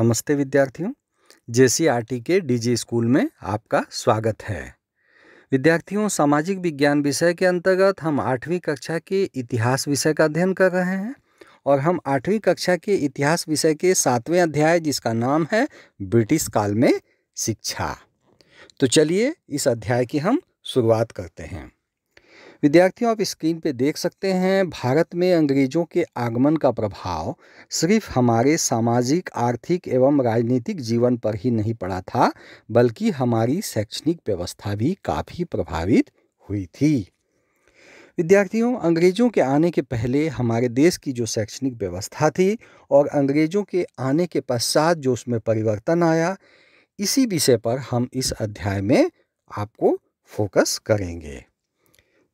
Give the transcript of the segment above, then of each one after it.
नमस्ते विद्यार्थियों जे के डीजी स्कूल में आपका स्वागत है विद्यार्थियों सामाजिक विज्ञान विषय के अंतर्गत हम आठवीं कक्षा के इतिहास विषय का अध्ययन कर रहे हैं और हम आठवीं कक्षा के इतिहास विषय के सातवें अध्याय जिसका नाम है ब्रिटिश काल में शिक्षा तो चलिए इस अध्याय की हम शुरुआत करते हैं विद्यार्थियों आप स्क्रीन पे देख सकते हैं भारत में अंग्रेजों के आगमन का प्रभाव सिर्फ हमारे सामाजिक आर्थिक एवं राजनीतिक जीवन पर ही नहीं पड़ा था बल्कि हमारी शैक्षणिक व्यवस्था भी काफ़ी प्रभावित हुई थी विद्यार्थियों अंग्रेजों के आने के पहले हमारे देश की जो शैक्षणिक व्यवस्था थी और अंग्रेजों के आने के पश्चात जो उसमें परिवर्तन आया इसी विषय पर हम इस अध्याय में आपको फोकस करेंगे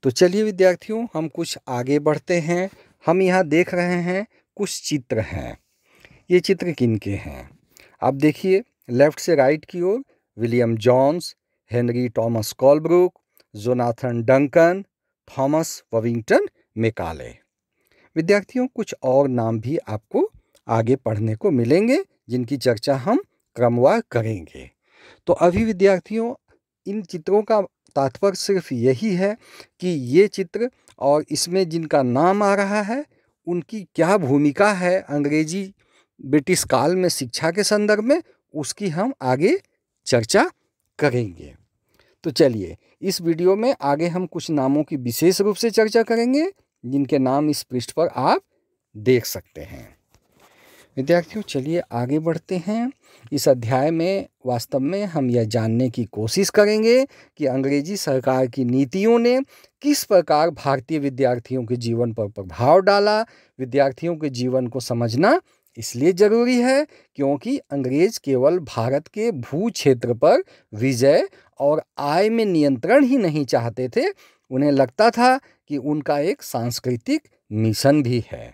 तो चलिए विद्यार्थियों हम कुछ आगे बढ़ते हैं हम यहाँ देख रहे हैं कुछ चित्र हैं ये चित्र किन के हैं आप देखिए लेफ्ट से राइट की ओर William Jones Henry Thomas Colebrooke Jonathan Duncan Thomas Babington Macaulay विद्यार्थियों कुछ और नाम भी आपको आगे पढ़ने को मिलेंगे जिनकी चर्चा हम क्रमवार करेंगे तो अभी विद्यार्थियों इन चित्रों का तात्पर्य सिर्फ यही है कि ये चित्र और इसमें जिनका नाम आ रहा है उनकी क्या भूमिका है अंग्रेजी ब्रिटिश काल में शिक्षा के संदर्भ में उसकी हम आगे चर्चा करेंगे तो चलिए इस वीडियो में आगे हम कुछ नामों की विशेष रूप से चर्चा करेंगे जिनके नाम इस पृष्ठ पर आप देख सकते हैं विद्यार्थियों चलिए आगे बढ़ते हैं इस अध्याय में वास्तव में हम यह जानने की कोशिश करेंगे कि अंग्रेजी सरकार की नीतियों ने किस प्रकार भारतीय विद्यार्थियों के जीवन पर प्रभाव डाला विद्यार्थियों के जीवन को समझना इसलिए जरूरी है क्योंकि अंग्रेज केवल भारत के भू क्षेत्र पर विजय और आय में नियंत्रण ही नहीं चाहते थे उन्हें लगता था कि उनका एक सांस्कृतिक मिशन भी है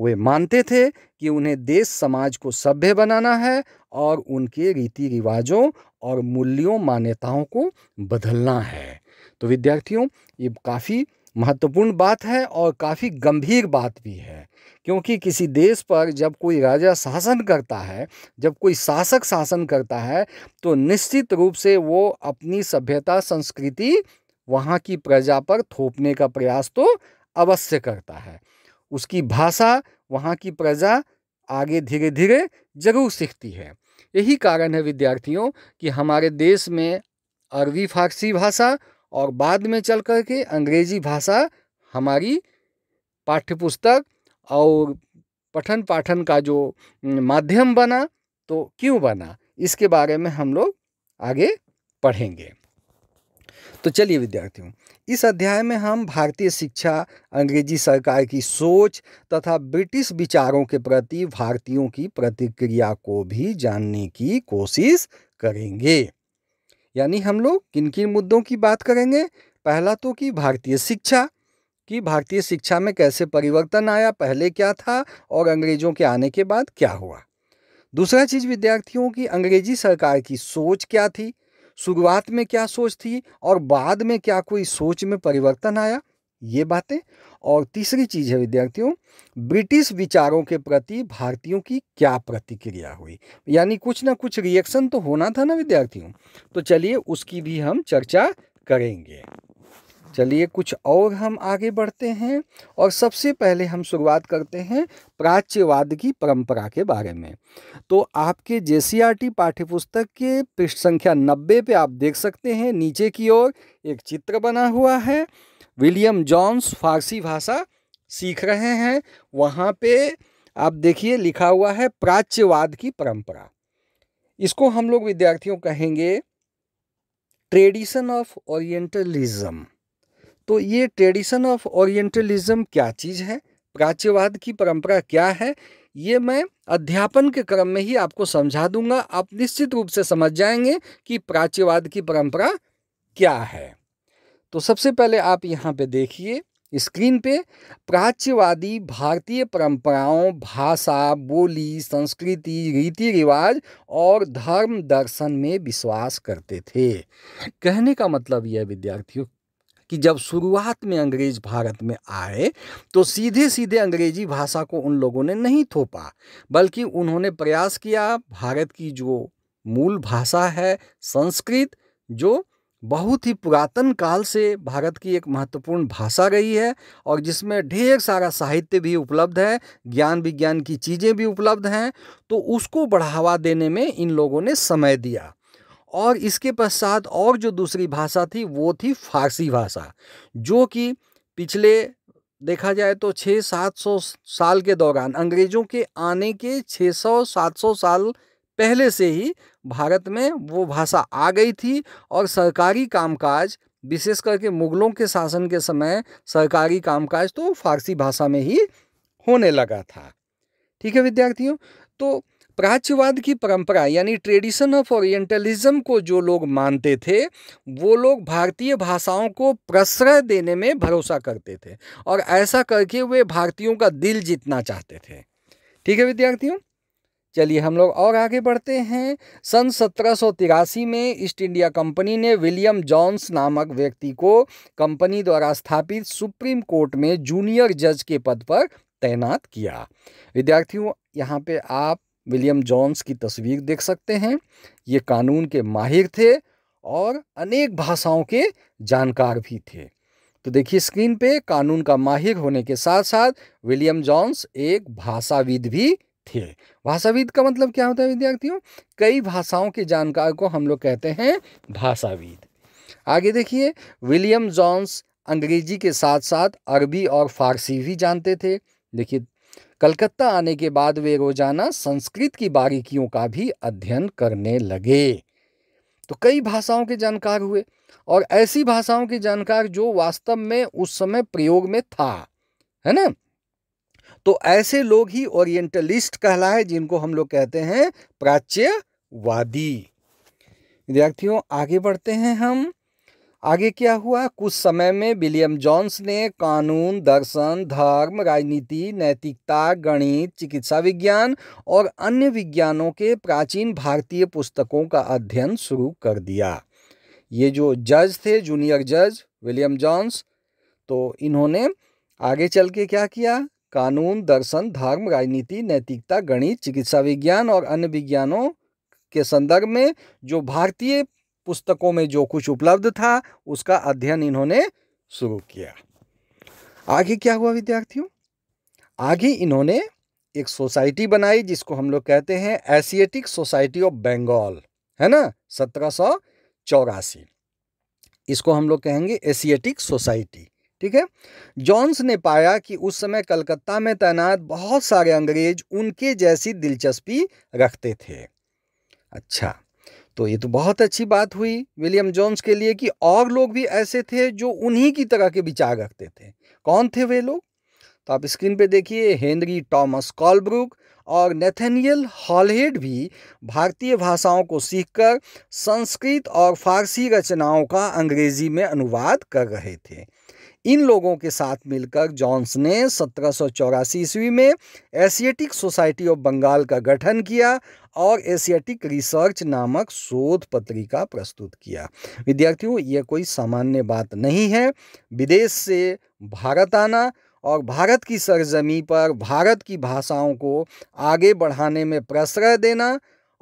वे मानते थे कि उन्हें देश समाज को सभ्य बनाना है और उनके रीति रिवाजों और मूल्यों मान्यताओं को बदलना है तो विद्यार्थियों ये काफ़ी महत्वपूर्ण बात है और काफ़ी गंभीर बात भी है क्योंकि किसी देश पर जब कोई राजा शासन करता है जब कोई शासक शासन करता है तो निश्चित रूप से वो अपनी सभ्यता संस्कृति वहाँ की प्रजा पर थोपने का प्रयास तो अवश्य करता है उसकी भाषा वहाँ की प्रजा आगे धीरे धीरे जरूर सीखती है यही कारण है विद्यार्थियों कि हमारे देश में अरबी फारसी भाषा और बाद में चल कर के अंग्रेजी भाषा हमारी पाठ्यपुस्तक और पठन पाठन का जो माध्यम बना तो क्यों बना इसके बारे में हम लोग आगे पढ़ेंगे तो चलिए विद्यार्थियों इस अध्याय में हम भारतीय शिक्षा अंग्रेजी सरकार की सोच तथा ब्रिटिश विचारों के प्रति भारतीयों की प्रतिक्रिया को भी जानने की कोशिश करेंगे यानी हम लोग किन किन मुद्दों की बात करेंगे पहला तो कि भारतीय शिक्षा कि भारतीय शिक्षा में कैसे परिवर्तन आया पहले क्या था और अंग्रेजों के आने के बाद क्या हुआ दूसरा चीज़ विद्यार्थियों की अंग्रेजी सरकार की सोच क्या थी शुरुआत में क्या सोच थी और बाद में क्या कोई सोच में परिवर्तन आया ये बातें और तीसरी चीज़ है विद्यार्थियों ब्रिटिश विचारों के प्रति भारतीयों की क्या प्रतिक्रिया हुई यानी कुछ ना कुछ रिएक्शन तो होना था ना विद्यार्थियों तो चलिए उसकी भी हम चर्चा करेंगे चलिए कुछ और हम आगे बढ़ते हैं और सबसे पहले हम शुरुआत करते हैं प्राच्यवाद की परंपरा के बारे में तो आपके जे पाठ्यपुस्तक के पृष्ठ संख्या नब्बे पे आप देख सकते हैं नीचे की ओर एक चित्र बना हुआ है विलियम जॉन्स फारसी भाषा सीख रहे हैं वहाँ पे आप देखिए लिखा हुआ है प्राच्यवाद की परंपरा इसको हम लोग विद्यार्थियों कहेंगे ट्रेडिशन ऑफ ओरिएंटलिज्म तो ये ट्रेडिशन ऑफ ओरिएंटलिज्म क्या चीज़ है प्राच्यवाद की परंपरा क्या है ये मैं अध्यापन के क्रम में ही आपको समझा दूंगा आप निश्चित रूप से समझ जाएंगे कि प्राच्यवाद की परंपरा क्या है तो सबसे पहले आप यहाँ पे देखिए स्क्रीन पे प्राच्यवादी भारतीय परंपराओं भाषा बोली संस्कृति रीति रिवाज और धर्म दर्शन में विश्वास करते थे कहने का मतलब यह विद्यार्थियों कि जब शुरुआत में अंग्रेज भारत में आए तो सीधे सीधे अंग्रेजी भाषा को उन लोगों ने नहीं थोपा बल्कि उन्होंने प्रयास किया भारत की जो मूल भाषा है संस्कृत जो बहुत ही पुरातन काल से भारत की एक महत्वपूर्ण भाषा रही है और जिसमें ढेर सारा साहित्य भी उपलब्ध है ज्ञान विज्ञान की चीज़ें भी उपलब्ध हैं तो उसको बढ़ावा देने में इन लोगों ने समय दिया और इसके पश्चात और जो दूसरी भाषा थी वो थी फारसी भाषा जो कि पिछले देखा जाए तो छः सात सौ साल के दौरान अंग्रेज़ों के आने के छः सौ सात सौ साल पहले से ही भारत में वो भाषा आ गई थी और सरकारी कामकाज विशेष करके मुगलों के शासन के समय सरकारी कामकाज तो फारसी भाषा में ही होने लगा था ठीक है विद्यार्थियों तो प्राच्यवाद की परंपरा यानी ट्रेडिशन ऑफ ओरिएंटलिज्म को जो लोग मानते थे वो लोग भारतीय भाषाओं को प्रश्रय देने में भरोसा करते थे और ऐसा करके वे भारतीयों का दिल जीतना चाहते थे ठीक है विद्यार्थियों चलिए हम लोग और आगे बढ़ते हैं सन सत्रह में ईस्ट इंडिया कंपनी ने विलियम जॉन्स नामक व्यक्ति को कंपनी द्वारा स्थापित सुप्रीम कोर्ट में जूनियर जज के पद पर तैनात किया विद्यार्थियों यहाँ पे आप विलियम जॉन्स की तस्वीर देख सकते हैं ये कानून के माहिर थे और अनेक भाषाओं के जानकार भी थे तो देखिए स्क्रीन पे कानून का माहिर होने के साथ साथ विलियम जॉन्स एक भाषाविद भी थे भाषाविद का मतलब क्या होता है विद्यार्थियों कई भाषाओं के जानकार को हम लोग कहते हैं भाषाविद आगे देखिए विलियम जॉन्स अंग्रेजी के साथ साथ अरबी और फारसी भी जानते थे देखिए कलकत्ता आने के बाद वे रोजाना संस्कृत की बारीकियों का भी अध्ययन करने लगे तो कई भाषाओं के जानकार हुए और ऐसी भाषाओं के जानकार जो वास्तव में उस समय प्रयोग में था है ना तो ऐसे लोग ही ओरिएंटलिस्ट कहलाए जिनको हम लोग कहते हैं प्राच्यवादी विद्यार्थियों आगे बढ़ते हैं हम आगे क्या हुआ कुछ समय में विलियम जॉन्स ने कानून दर्शन धर्म राजनीति नैतिकता गणित चिकित्सा विज्ञान और अन्य विज्ञानों के प्राचीन भारतीय पुस्तकों का अध्ययन शुरू कर दिया ये जो जज थे जूनियर जज विलियम जॉन्स तो इन्होंने आगे चल के क्या किया कानून दर्शन धर्म राजनीति नैतिकता गणित चिकित्सा विज्ञान और अन्य विज्ञानों के संदर्भ में जो भारतीय पुस्तकों में जो कुछ उपलब्ध था उसका अध्ययन इन्होंने शुरू किया आगे क्या हुआ विद्यार्थियों आगे इन्होंने एक सोसाइटी बनाई जिसको हम लोग कहते हैं एशिएटिक सोसाइटी ऑफ बंगाल है ना सत्रह सौ चौरासी इसको हम लोग कहेंगे एशिएटिक सोसाइटी ठीक है जॉन्स ने पाया कि उस समय कलकत्ता में तैनात बहुत सारे अंग्रेज उनके जैसी दिलचस्पी रखते थे अच्छा तो ये तो बहुत अच्छी बात हुई विलियम जोन्स के लिए कि और लोग भी ऐसे थे जो उन्हीं की तरह के विचार रखते थे कौन थे वे लोग तो आप स्क्रीन पे देखिए हेनरी टॉमस कॉलब्रुक और नेथेनियल हॉलहेड भी भारतीय भाषाओं को सीखकर संस्कृत और फारसी रचनाओं का अंग्रेजी में अनुवाद कर रहे थे इन लोगों के साथ मिलकर जॉन्स ने सत्रह ईस्वी में एशियाटिक सोसाइटी ऑफ बंगाल का गठन किया और एशियाटिक रिसर्च नामक शोध पत्रिका प्रस्तुत किया विद्यार्थियों ये कोई सामान्य बात नहीं है विदेश से भारत आना और भारत की सरजमी पर भारत की भाषाओं को आगे बढ़ाने में प्रश्रय देना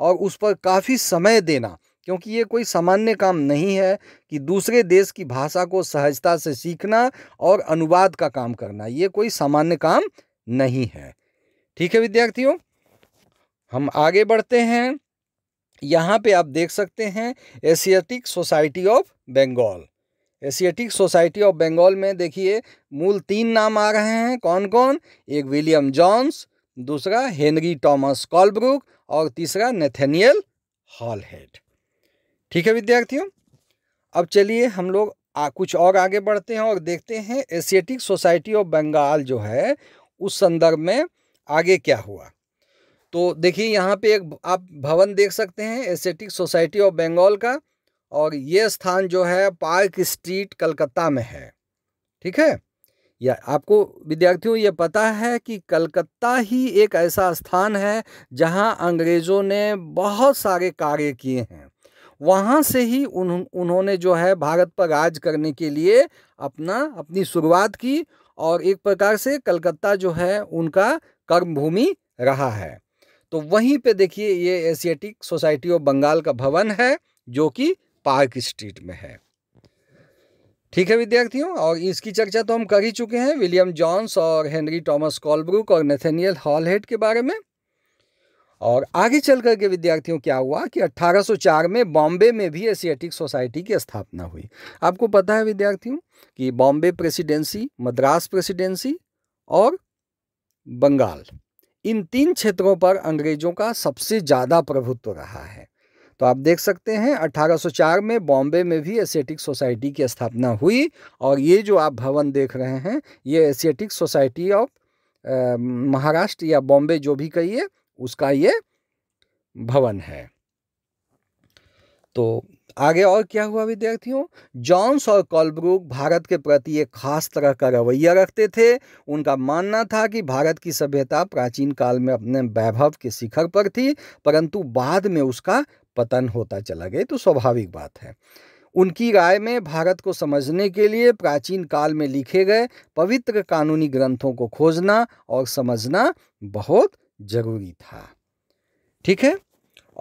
और उस पर काफ़ी समय देना क्योंकि ये कोई सामान्य काम नहीं है कि दूसरे देश की भाषा को सहजता से सीखना और अनुवाद का काम करना ये कोई सामान्य काम नहीं है ठीक है विद्यार्थियों हम आगे बढ़ते हैं यहाँ पे आप देख सकते हैं Asiatic Society of Bengal Asiatic Society of Bengal में देखिए मूल तीन नाम आ रहे हैं कौन कौन एक विलियम जॉन्स दूसरा हेनरी टॉमस कॉलब्रुक और तीसरा नेथेनियल हॉलहेड ठीक है विद्यार्थियों अब चलिए हम लोग आ, कुछ और आगे बढ़ते हैं और देखते हैं एशियाटिक सोसाइटी ऑफ बंगाल जो है उस संदर्भ में आगे क्या हुआ तो देखिए यहाँ पे एक आप भवन देख सकते हैं एशियाटिक सोसाइटी ऑफ बंगाल का और ये स्थान जो है पार्क स्ट्रीट कलकत्ता में है ठीक है या आपको विद्यार्थियों ये पता है कि कलकत्ता ही एक ऐसा स्थान है जहाँ अंग्रेज़ों ने बहुत सारे कार्य किए हैं वहाँ से ही उन उन्होंने जो है भारत पर राज करने के लिए अपना अपनी शुरुआत की और एक प्रकार से कलकत्ता जो है उनका कर्मभूमि रहा है तो वहीं पे देखिए ये एशियाटिक सोसाइटी ऑफ बंगाल का भवन है जो कि पार्क स्ट्रीट में है ठीक है विद्यार्थियों और इसकी चर्चा तो हम कर ही चुके हैं विलियम जॉन्स और हेनरी टॉमस कॉलब्रुक और नेथेनियल हॉलहेड के बारे में और आगे चल कर के विद्यार्थियों क्या हुआ कि 1804 में बॉम्बे में भी एशियाटिक सोसाइटी की स्थापना हुई आपको पता है विद्यार्थियों कि बॉम्बे प्रेसिडेंसी मद्रास प्रेसिडेंसी और बंगाल इन तीन क्षेत्रों पर अंग्रेज़ों का सबसे ज़्यादा प्रभुत्व रहा है तो आप देख सकते हैं 1804 में बॉम्बे में भी एशियाटिक सोसाइटी की स्थापना हुई और ये जो आप भवन देख रहे हैं ये एशियाटिक सोसाइटी ऑफ महाराष्ट्र या बॉम्बे जो भी कहिए उसका ये भवन है तो आगे और क्या हुआ विद्यार्थियों जॉन्स और कॉलब्रुक भारत के प्रति एक खास तरह का रवैया रखते थे उनका मानना था कि भारत की सभ्यता प्राचीन काल में अपने वैभव के शिखर पर थी परंतु बाद में उसका पतन होता चला गया तो स्वाभाविक बात है उनकी राय में भारत को समझने के लिए प्राचीन काल में लिखे गए पवित्र कानूनी ग्रंथों को खोजना और समझना बहुत जरूरी था ठीक है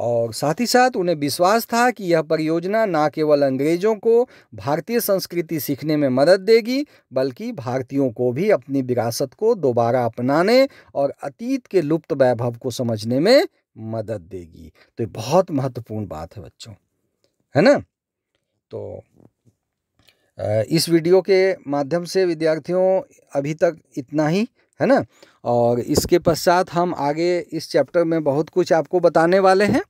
और साथ ही साथ उन्हें विश्वास था कि यह परियोजना न केवल अंग्रेजों को भारतीय संस्कृति सीखने में मदद देगी बल्कि भारतीयों को भी अपनी विरासत को दोबारा अपनाने और अतीत के लुप्त वैभव को समझने में मदद देगी तो ये बहुत महत्वपूर्ण बात है बच्चों है ना तो इस वीडियो के माध्यम से विद्यार्थियों अभी तक इतना ही है ना और इसके पश्चात हम आगे इस चैप्टर में बहुत कुछ आपको बताने वाले हैं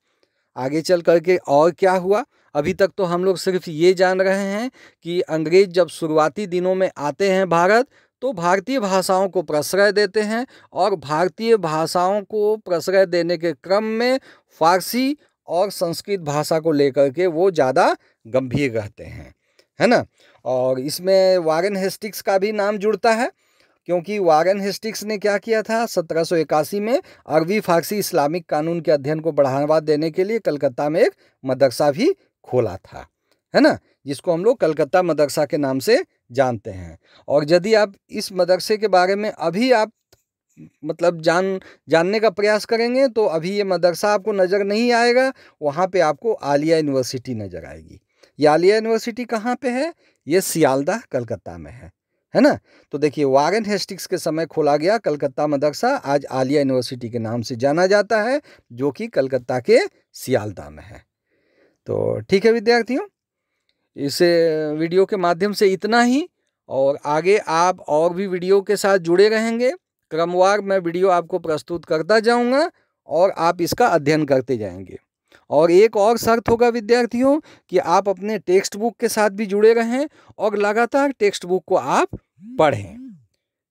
आगे चल करके और क्या हुआ अभी तक तो हम लोग सिर्फ ये जान रहे हैं कि अंग्रेज जब शुरुआती दिनों में आते हैं भारत तो भारतीय भाषाओं को प्रश्रय देते हैं और भारतीय भाषाओं को प्रश्रय देने के क्रम में फारसी और संस्कृत भाषा को लेकर के वो ज़्यादा गंभीर रहते हैं है ना और इसमें वारन हेस्टिक्स का भी नाम जुड़ता है क्योंकि वारन हेस्टिक्स ने क्या किया था सत्रह में अरबी फारसी इस्लामिक कानून के अध्ययन को बढ़ावा देने के लिए कलकत्ता में एक मदरसा भी खोला था है ना जिसको हम लोग कलकत्ता मदरसा के नाम से जानते हैं और यदि आप इस मदरसे के बारे में अभी आप मतलब जान जानने का प्रयास करेंगे तो अभी ये मदरसा आपको नज़र नहीं आएगा वहाँ पे आपको आलिया यूनिवर्सिटी नज़र आएगी ये आलिया यूनिवर्सिटी कहाँ पे है ये सियालदा कलकत्ता में है है ना तो देखिए वारेन हेस्टिक्स के समय खोला गया कलकत्ता मदरसा आज आलिया यूनिवर्सिटी के नाम से जाना जाता है जो कि कलकत्ता के सियालदा में है तो ठीक है विद्यार्थियों इस वीडियो के माध्यम से इतना ही और आगे आप और भी वीडियो के साथ जुड़े रहेंगे क्रमवार मैं वीडियो आपको प्रस्तुत करता जाऊँगा और आप इसका अध्ययन करते जाएंगे और एक और शर्त होगा विद्यार्थियों कि आप अपने टेक्स्ट बुक के साथ भी जुड़े रहें और लगातार टेक्स्ट बुक को आप पढ़ें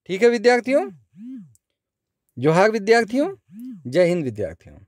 ठीक है विद्यार्थियों जोहार विद्यार्थियों जय हिंद विद्यार्थियों